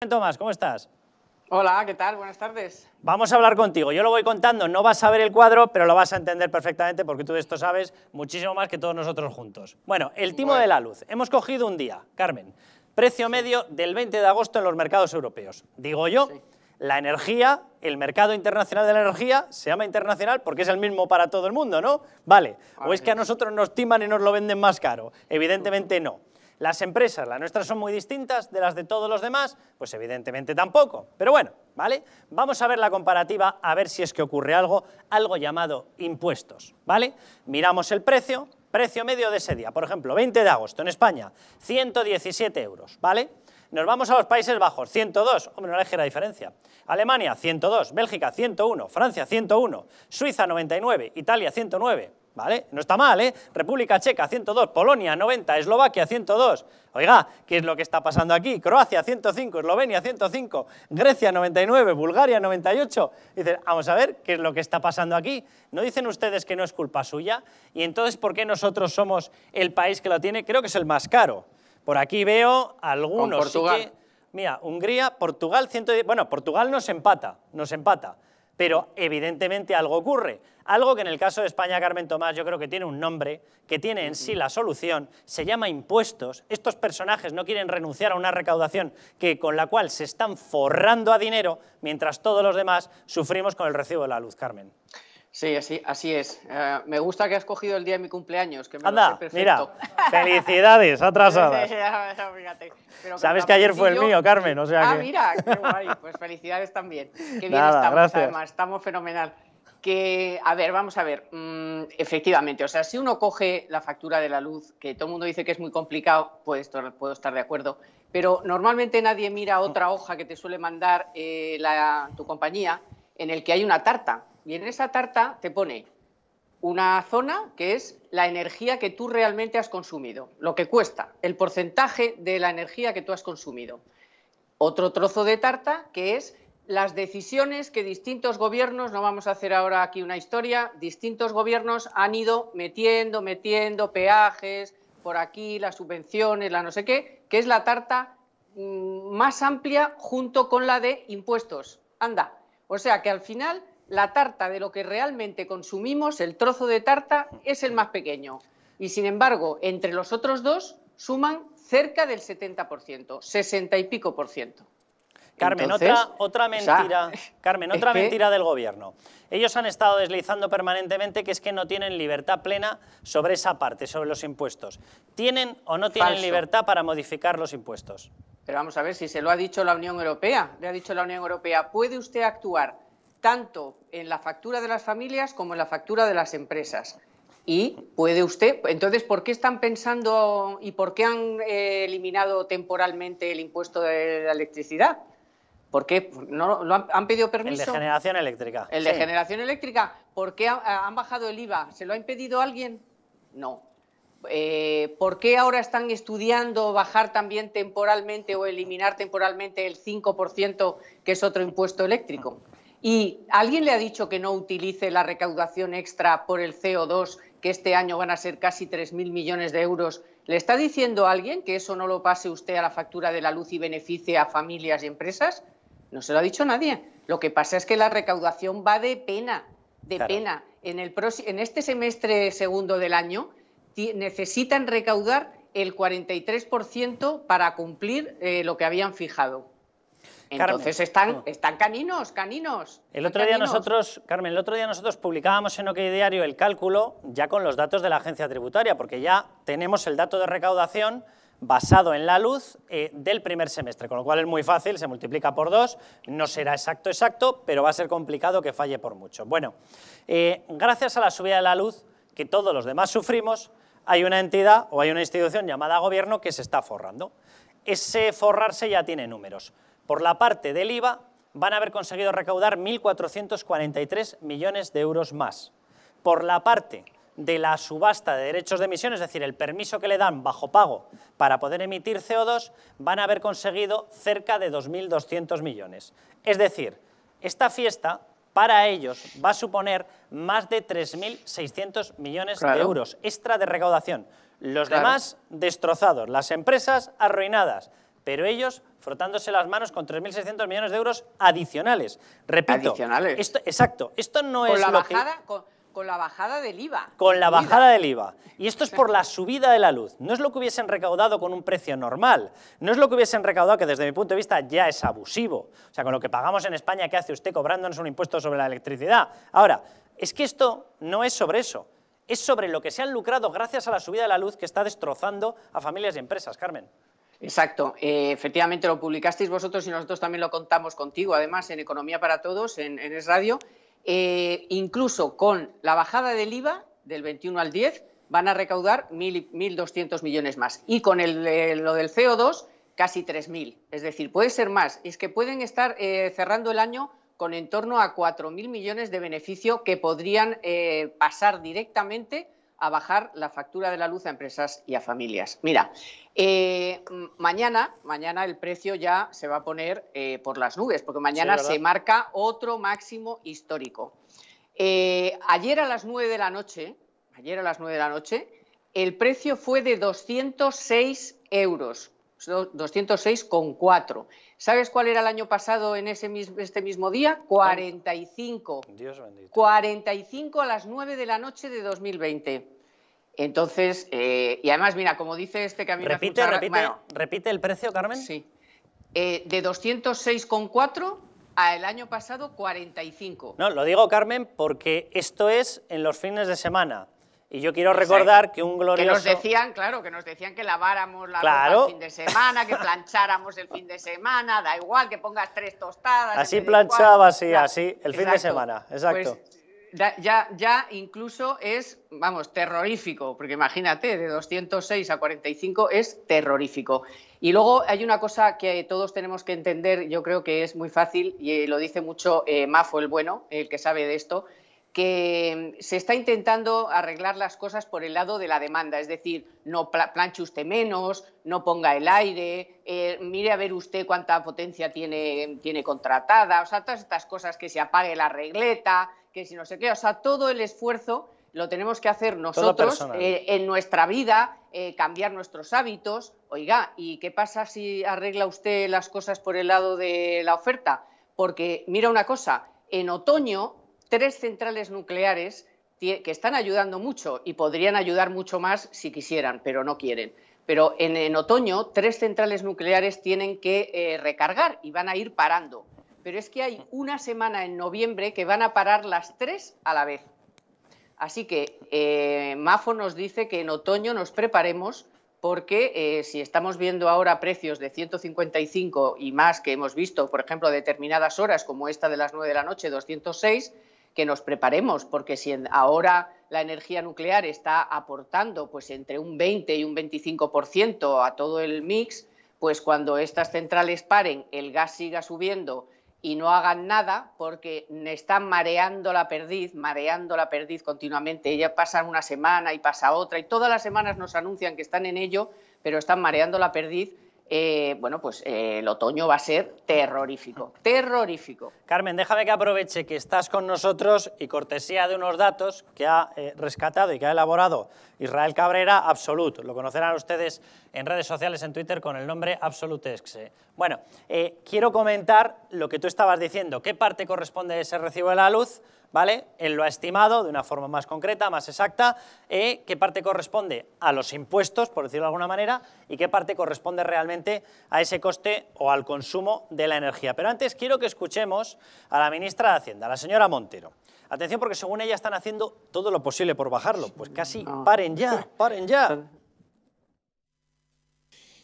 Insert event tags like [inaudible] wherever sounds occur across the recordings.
Tomás, ¿cómo estás? Hola, ¿qué tal? Buenas tardes. Vamos a hablar contigo. Yo lo voy contando, no vas a ver el cuadro, pero lo vas a entender perfectamente porque tú de esto sabes muchísimo más que todos nosotros juntos. Bueno, el timo de la luz. Hemos cogido un día, Carmen, precio medio del 20 de agosto en los mercados europeos. Digo yo, la energía, el mercado internacional de la energía, se llama internacional porque es el mismo para todo el mundo, ¿no? vale. o es que a nosotros nos timan y nos lo venden más caro. Evidentemente [laughs] no. Las empresas, las nuestras son muy distintas de las de todos los demás, pues evidentemente tampoco. Pero bueno, ¿vale? Vamos a ver la comparativa, a ver si es que ocurre algo, algo llamado impuestos, ¿vale? Miramos el precio, precio medio de ese día, por ejemplo, 20 de agosto en España, 117 euros, ¿vale? Nos vamos a los Países Bajos, 102, hombre, una ligera diferencia. Alemania, 102, Bélgica, 101, Francia, 101, Suiza, 99, Italia, 109, ¿vale? No está mal, ¿eh? República Checa 102, Polonia 90, Eslovaquia 102. Oiga, ¿qué es lo que está pasando aquí? Croacia 105, Eslovenia 105, Grecia 99, Bulgaria 98. Dicen, vamos a ver qué es lo que está pasando aquí. ¿No dicen ustedes que no es culpa suya? Y entonces, ¿por qué nosotros somos el país que lo tiene? Creo que es el más caro. Por aquí veo algunos. Portugal. mira, Hungría, Portugal 110. Bueno, Portugal nos empata, nos empata. Pero evidentemente algo ocurre. Algo que en el caso de España, Carmen Tomás, yo creo que tiene un nombre, que tiene en sí la solución, se llama impuestos. Estos personajes no quieren renunciar a una recaudación que, con la cual se están forrando a dinero, mientras todos los demás sufrimos con el recibo de la luz, Carmen. Sí, así, así es. Eh, me gusta que has cogido el día de mi cumpleaños, que me Anda, mira, [laughs] felicidades atrasadas. [laughs] Sabes que ayer fue el mío, Carmen, o sea Ah, mira, qué guay, pues felicidades también. [laughs] Qué bien estamos, además, estamos fenomenal. Que, a ver, vamos a ver, mm, efectivamente, o sea, si uno coge la factura de la luz, que todo el mundo dice que es muy complicado, pues puedo estar de acuerdo, pero normalmente nadie mira otra hoja que te suele mandar eh, tu compañía en el que hay una tarta y en esa tarta te pone una zona que es la energía que tú realmente has consumido, lo que cuesta, el porcentaje de la energía que tú has consumido. Otro trozo de tarta que es las decisiones que distintos gobiernos, no vamos a hacer ahora aquí una historia, distintos gobiernos han ido metiendo, metiendo peajes, por aquí las subvenciones, la no sé qué, que es la tarta mm, más amplia junto con la de impuestos. Anda, o sea que al final la tarta de lo que realmente consumimos, el trozo de tarta, es el más pequeño. Y sin embargo, entre los otros dos suman cerca del 70%, 60 y pico por ciento. Carmen, otra, mentira, [laughs] Carmen, otra [laughs] mentira del gobierno. Ellos han estado deslizando permanentemente que es que no tienen libertad plena sobre esa parte, sobre los impuestos. ¿Tienen o no tienen libertad para modificar los impuestos? Pero vamos a ver si se lo ha dicho la Unión Europea. Le ha dicho la Unión Europea, puede usted actuar tanto en la factura de las familias como en la factura de las empresas. Y puede usted, entonces, ¿por qué están pensando y por qué han eh, eliminado temporalmente el impuesto de la electricidad? ¿Por qué no, han, pedido permiso? El de generación eléctrica. El de generación eléctrica. ¿Por qué han, bajado el IVA? ¿Se lo ha impedido alguien? No. Eh, ¿Por qué ahora están estudiando bajar también temporalmente o eliminar temporalmente el 5%, que es otro impuesto eléctrico? ¿Y alguien le ha dicho que no utilice la recaudación extra por el CO2, que este año van a ser casi 3.000 millones de euros? ¿Le está diciendo alguien que eso no lo pase usted a la factura de la luz y beneficie a familias y empresas? No se lo ha dicho nadie. Lo que pasa es que la recaudación va de pena, de pena. En, el en este semestre segundo del año necesitan recaudar el 43% para cumplir eh, lo que habían fijado. Entonces están, oh. están caninos, caninos. El otro día nosotros, Carmen, el otro día nosotros publicábamos en OK Diario el cálculo ya con los datos de la agencia tributaria, porque ya tenemos el dato de recaudación basado en la luz eh, del primer semestre, con lo cual es muy fácil, se multiplica por dos, no será exacto exacto, pero va a ser complicado que falle por mucho. Bueno, eh, gracias a la subida de la luz que todos los demás sufrimos, hay una entidad o hay una institución llamada gobierno que se está forrando. Ese forrarse ya tiene números por la parte del IVA van a haber conseguido recaudar 1.443 millones de euros más. Por la parte de la subasta de derechos de emisión, es decir, el permiso que le dan bajo pago para poder emitir CO2, van a haber conseguido cerca de 2.200 millones. Es decir, esta fiesta para ellos va a suponer más de 3.600 millones de euros extra de recaudación. Los demás destrozados, las empresas arruinadas, pero ellos frotándose las manos con 3.600 millones de euros adicionales. Repito, adicionales. exacto, esto no con es la bajada, con, la bajada del IVA. Con la bajada del IVA. Y esto es por la subida de la luz. No es lo que hubiesen recaudado con un precio normal. No es lo que hubiesen recaudado, que desde mi punto de vista ya es abusivo. O sea, con lo que pagamos en España, ¿qué hace usted cobrándonos un impuesto sobre la electricidad? Ahora, es que esto no es sobre eso. Es sobre lo que se han lucrado gracias a la subida de la luz que está destrozando a familias y empresas, Carmen. Exacto, eh, efectivamente lo publicasteis vosotros y nosotros también lo contamos contigo, además en Economía para Todos, en, Es Radio, eh, incluso con la bajada del IVA del 21 al 10 van a recaudar 1.200 millones más y con el, lo del CO2 casi 3.000, es decir, puede ser más, es que pueden estar eh, cerrando el año con en torno a 4.000 millones de beneficio que podrían pasar directamente a bajar la factura de la luz a empresas y a familias. Mira, eh, mañana, mañana el precio ya se va a poner eh, por las nubes, porque mañana se marca otro máximo histórico. Eh, ayer a las 9 de la noche, ayer a las 9 de la noche, el precio fue de 206 euros. 206,4. ¿Sabes cuál era el año pasado en ese este mismo día? 45. Dios bendito. 45 a las 9 de la noche de 2020. Entonces, eh, y además, mira, como dice este camino a repite, repite, repite el precio, Carmen. Sí. Eh, de 206,4 el año pasado 45. No, lo digo, Carmen, porque esto es en los fines de semana. Y yo quiero recordar que un glorioso... Que nos decían, claro, que nos decían que laváramos la ropa el fin de semana, que plancháramos el fin de semana, da igual que pongas tres tostadas... Así planchaba, y así, el fin de semana, exacto. Pues, ya, ya incluso es, vamos, terrorífico, porque imagínate, de 206 a 45 es terrorífico. Y luego hay una cosa que todos tenemos que entender, yo creo que es muy fácil, y lo dice mucho eh, Mafo el bueno, el que sabe de esto, que mm, se está intentando arreglar las cosas por el lado de la demanda, es decir, no planche usted menos, no ponga el aire, eh, mire a ver usted cuánta potencia tiene, tiene contratada, o sea, todas estas cosas, que se apague la regleta, que si no sé qué, o sea, todo el esfuerzo lo tenemos que hacer nosotros eh, en nuestra vida, eh, cambiar nuestros hábitos. Oiga, ¿y qué pasa si arregla usted las cosas por el lado de la oferta? Porque mira una cosa, en otoño tres centrales nucleares que están ayudando mucho y podrían ayudar mucho más si quisieran, pero no quieren. Pero en, otoño, tres centrales nucleares tienen que eh, recargar y van a ir parando. Pero es que hay una semana en noviembre que van a parar las tres a la vez. Así que eh, Mafo nos dice que en otoño nos preparemos porque eh, si estamos viendo ahora precios de 155 y más que hemos visto, por ejemplo, determinadas horas como esta de las 9 de la noche, 206, que nos preparemos, porque si ahora la energía nuclear está aportando pues entre un 20 y un 25% a todo el mix, pues cuando estas centrales paren, el gas siga subiendo y no hagan nada porque están mareando la perdiz, mareando la perdiz continuamente. Ella pasa una semana y pasa otra y todas las semanas nos anuncian que están en ello, pero están mareando la perdiz eh, bueno, pues eh, el otoño va a ser terrorífico, [laughs] terrorífico. Carmen, déjame que aproveche que estás con nosotros y cortesía de unos datos que ha eh, rescatado y que ha elaborado Israel Cabrera, Absolut. Lo conocerán ustedes en redes sociales, en Twitter, con el nombre Absolutexe. Bueno, quiero comentar lo que tú estabas diciendo. ¿Qué parte corresponde a ese recibo de la luz? ¿vale? Él lo ha estimado de una forma más concreta, más exacta, eh, qué parte corresponde a los impuestos, por decirlo de alguna manera, y qué parte corresponde realmente a ese coste o al consumo de la energía. Pero antes quiero que escuchemos a la ministra de Hacienda, la señora Montero. Atención porque según ella están haciendo todo lo posible por bajarlo. Pues casi paren ya, paren ya.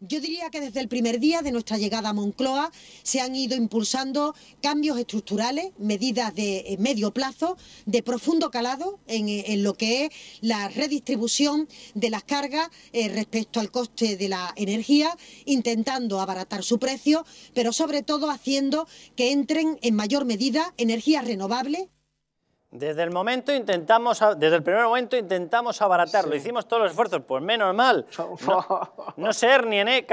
Yo diría que desde el primer día de nuestra llegada a Moncloa se han ido impulsando cambios estructurales, medidas de eh, medio plazo, de profundo calado eh, en, lo que es la redistribución de las cargas eh, respecto al coste de la energía, intentando abaratar su precio, pero sobre todo haciendo que entren en mayor medida energías renovables desde el momento intentamos, desde el primer momento intentamos abaratarlo, hicimos todos los esfuerzos, pues menos mal. [laughs] No, ser se hernien, ¿eh?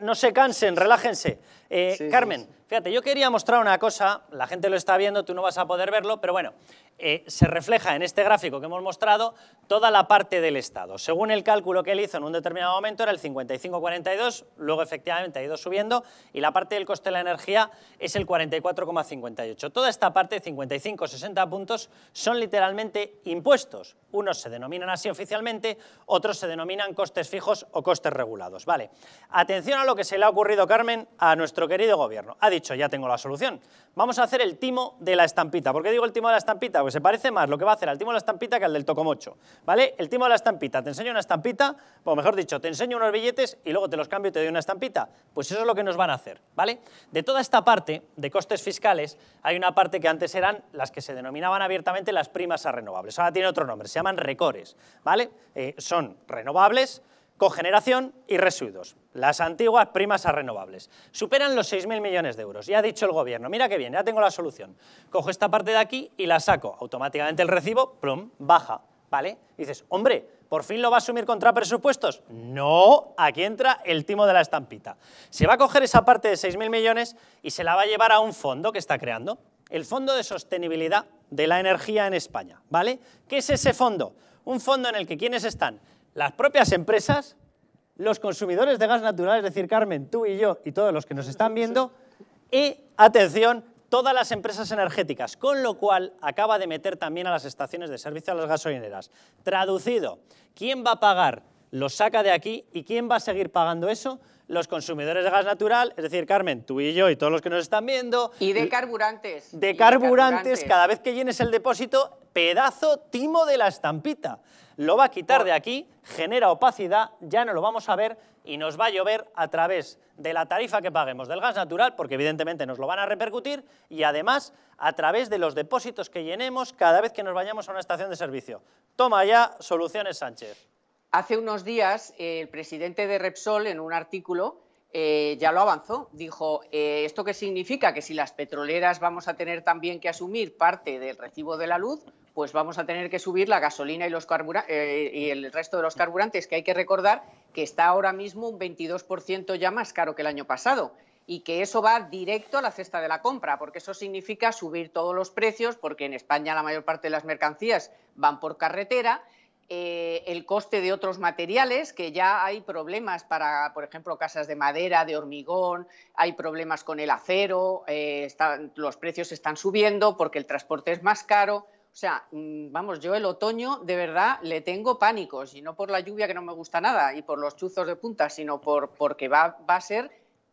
no, se cansen, relájense. Eh, Carmen, Fíjate, yo quería mostrar una cosa, la gente lo está viendo, tú no vas a poder verlo, pero bueno, eh, se refleja en este gráfico que hemos mostrado toda la parte del Estado. Según el cálculo que él hizo en un determinado momento era el 55,42, luego efectivamente ha ido subiendo y la parte del coste de la energía es el 44,58. Toda esta parte, 55, 60 puntos, son literalmente impuestos. Unos se denominan así oficialmente, otros se denominan costes fijos o costes regulados. Vale, atención a lo que se le ha ocurrido, Carmen, a nuestro querido gobierno ya tengo la solución. Vamos a hacer el timo de la estampita. ¿Por qué digo el timo de la estampita? Pues se parece más lo que va a hacer al timo de la estampita que al del tocomocho. ¿Vale? El timo de la estampita. Te enseño una estampita, o pues mejor dicho, te enseño unos billetes y luego te los cambio y te doy una estampita. Pues eso es lo que nos van a hacer. ¿Vale? De toda esta parte de costes fiscales, hay una parte que antes eran las que se denominaban abiertamente las primas a renovables. Ahora tiene otro nombre, se llaman recores. ¿Vale? Eh, son renovables cogeneración y residuos, las antiguas primas a renovables. Superan los 6.000 millones de euros. Ya ha dicho el gobierno, mira qué bien, ya tengo la solución. Cojo esta parte de aquí y la saco. Automáticamente el recibo, plum, baja. ¿Vale? dices, hombre, ¿por fin lo va a asumir contra presupuestos? No, aquí entra el timo de la estampita. Se va a coger esa parte de 6.000 millones y se la va a llevar a un fondo que está creando, el Fondo de Sostenibilidad de la Energía en España, ¿vale? ¿Qué es ese fondo? Un fondo en el que quienes están las propias empresas, los consumidores de gas natural, es decir, Carmen, tú y yo y todos los que nos están viendo, y, atención, todas las empresas energéticas, con lo cual acaba de meter también a las estaciones de servicio a las gasolineras. Traducido, ¿quién va a pagar los saca de aquí y ¿quién va a seguir pagando eso? Los consumidores de gas natural, es decir, Carmen, tú y yo y todos los que nos están viendo. Y De, carburantes, de carburantes, cada vez que llenes el depósito, pedazo timo de la estampita. Lo va a quitar de aquí, genera opacidad, ya no lo vamos a ver y nos va a llover a través de la tarifa que paguemos del gas natural, porque evidentemente nos lo van a repercutir, y además a través de los depósitos que llenemos cada vez que nos vayamos a una estación de servicio. Toma ya soluciones Sánchez. Hace unos días el presidente de Repsol en un artículo eh, ya lo avanzó. Dijo, eh, ¿esto qué significa? Que si las petroleras vamos a tener también que asumir parte del recibo de la luz, pues vamos a tener que subir la gasolina y, los eh, y el resto de los carburantes, que hay que recordar que está ahora mismo un 22% ya más caro que el año pasado y que eso va directo a la cesta de la compra, porque eso significa subir todos los precios, porque en España la mayor parte de las mercancías van por carretera eh, el coste de otros materiales, que ya hay problemas para, por ejemplo, casas de madera, de hormigón, hay problemas con el acero, eh, los precios están subiendo porque el transporte es más caro. O sea, mm, vamos, yo el otoño de verdad le tengo pánico, y no por la lluvia que no me gusta nada y por los chuzos de punta, sino porque va a ser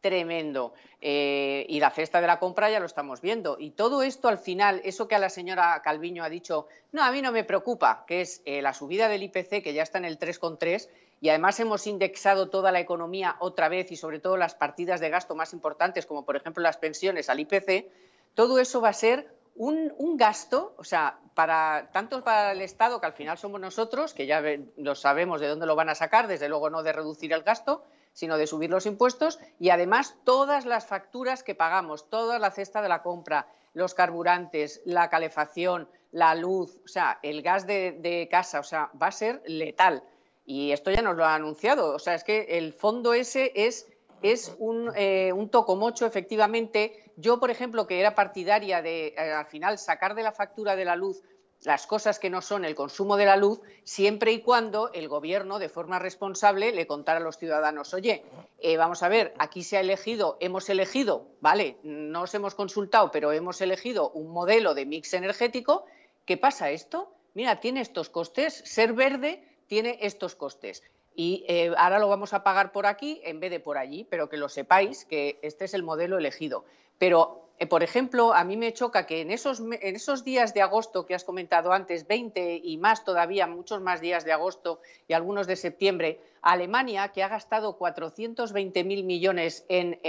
tremendo. Eh, y la cesta de la compra ya lo estamos viendo. Y todo esto al final, eso que a la señora Calviño ha dicho, no, a mí no me preocupa, que es eh, la subida del IPC, que ya está en el 3,3, y además hemos indexado toda la economía otra vez y sobre todo las partidas de gasto más importantes, como por ejemplo las pensiones al IPC, todo eso va a ser un, gasto, o sea, para, tanto para el Estado, que al final somos nosotros, que ya lo sabemos de dónde lo van a sacar, desde luego no de reducir el gasto, sino de subir los impuestos y además todas las facturas que pagamos, toda la cesta de la compra, los carburantes, la calefacción, la luz, o sea, el gas de, casa, o sea, va a ser letal. Y esto ya nos lo ha anunciado, o sea, es que el fondo ese es eh, un, tocomocho, efectivamente. Yo, por ejemplo, que era partidaria de, eh, al final, sacar de la factura de la luz las cosas que no son el consumo de la luz, siempre y cuando el gobierno, de forma responsable, le contara a los ciudadanos, oye, eh, vamos a ver, aquí se ha elegido, hemos elegido, vale, no os hemos consultado, pero hemos elegido un modelo de mix energético. ¿Qué pasa esto? Mira, tiene estos costes, ser verde tiene estos costes. Y eh, ahora lo vamos a pagar por aquí en vez de por allí, pero que lo sepáis que este es el modelo elegido. Pero eh, por ejemplo, a mí me choca que en esos, días de agosto que has comentado antes, 20 y más todavía, muchos más días de agosto y algunos de septiembre, Alemania, que ha gastado 420.000 millones eh, en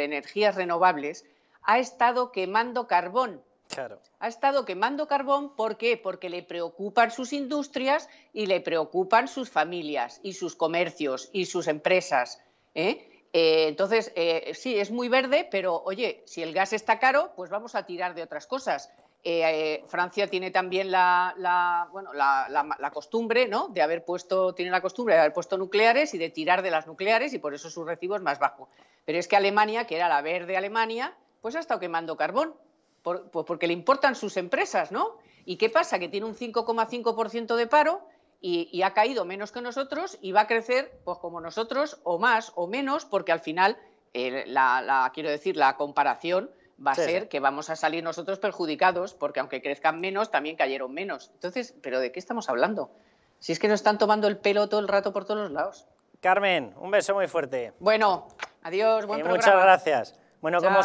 energías renovables, ha estado quemando carbón. Claro. Ha estado quemando carbón, ¿por qué? Porque le preocupan sus industrias y le preocupan sus familias y sus comercios y sus empresas. ¿eh? Eh, entonces, eh, sí, es muy verde, pero oye, si el gas está caro, pues vamos a tirar de otras cosas. Eh, Francia tiene también la, costumbre, ¿no? De haber puesto, tiene la costumbre de haber puesto nucleares y de tirar de las nucleares y por eso su recibo es más bajo. Pero es que Alemania, que era la verde Alemania, pues ha estado quemando carbón, pues porque le importan sus empresas, ¿no? ¿Y qué pasa? Que tiene un 5,5% de paro y, ha caído menos que nosotros y va a crecer pues como nosotros o más o menos porque al final eh, la, quiero decir la comparación va a ser que vamos a salir nosotros perjudicados porque aunque crezcan menos también cayeron menos entonces pero de qué estamos hablando si es que nos están tomando el pelo todo el rato por todos los lados Carmen un beso muy fuerte bueno adiós buen y eh, muchas gracias bueno como